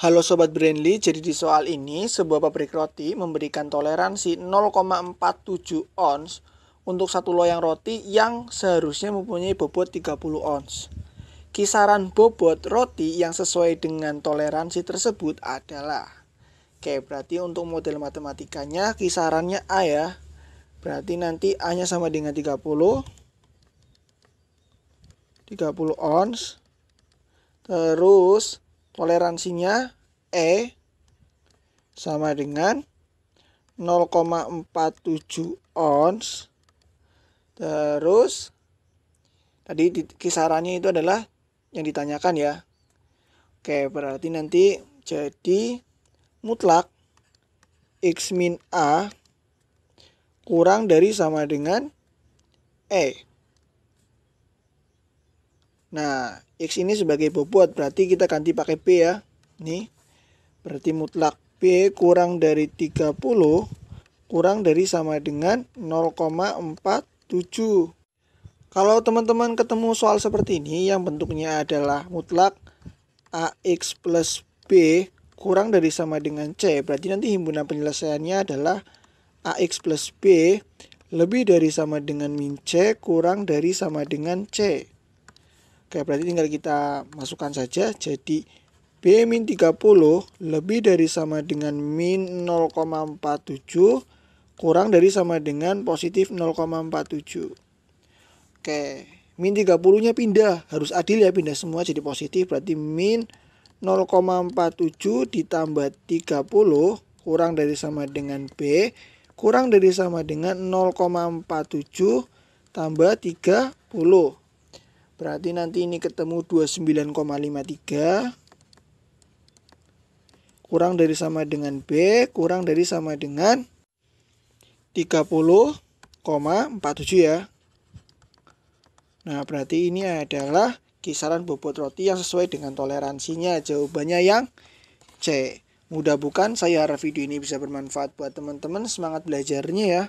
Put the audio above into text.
Halo Sobat Brandly, jadi di soal ini sebuah pabrik roti memberikan toleransi 0,47 ons untuk satu loyang roti yang seharusnya mempunyai bobot 30 ons. Kisaran bobot roti yang sesuai dengan toleransi tersebut adalah Oke, berarti untuk model matematikanya kisarannya A ya. Berarti nanti A-nya sama dengan 30 30 ons. Terus toleransinya E sama dengan 0,47 ons terus tadi di, kisarannya itu adalah yang ditanyakan ya oke berarti nanti jadi mutlak x min a kurang dari sama dengan e Nah, X ini sebagai bobot, berarti kita ganti pakai p ya. Nih, berarti mutlak p kurang dari 30 kurang dari sama dengan 0,47. Kalau teman-teman ketemu soal seperti ini yang bentuknya adalah mutlak AX plus B kurang dari sama dengan C, berarti nanti himpunan penyelesaiannya adalah AX plus B lebih dari sama dengan min C kurang dari sama dengan C. Oke, berarti tinggal kita masukkan saja. Jadi, B min 30 lebih dari sama dengan min 0,47 kurang dari sama dengan positif 0,47. Oke, min 30-nya pindah. Harus adil ya, pindah semua jadi positif. Berarti min 0,47 ditambah 30 kurang dari sama dengan B kurang dari sama dengan 0,47 tambah 30 Berarti nanti ini ketemu 29,53 kurang dari sama dengan B kurang dari sama dengan 30,47 ya. Nah, berarti ini adalah kisaran bobot roti yang sesuai dengan toleransinya. Jawabannya yang C. Mudah bukan? Saya harap video ini bisa bermanfaat buat teman-teman. Semangat belajarnya ya.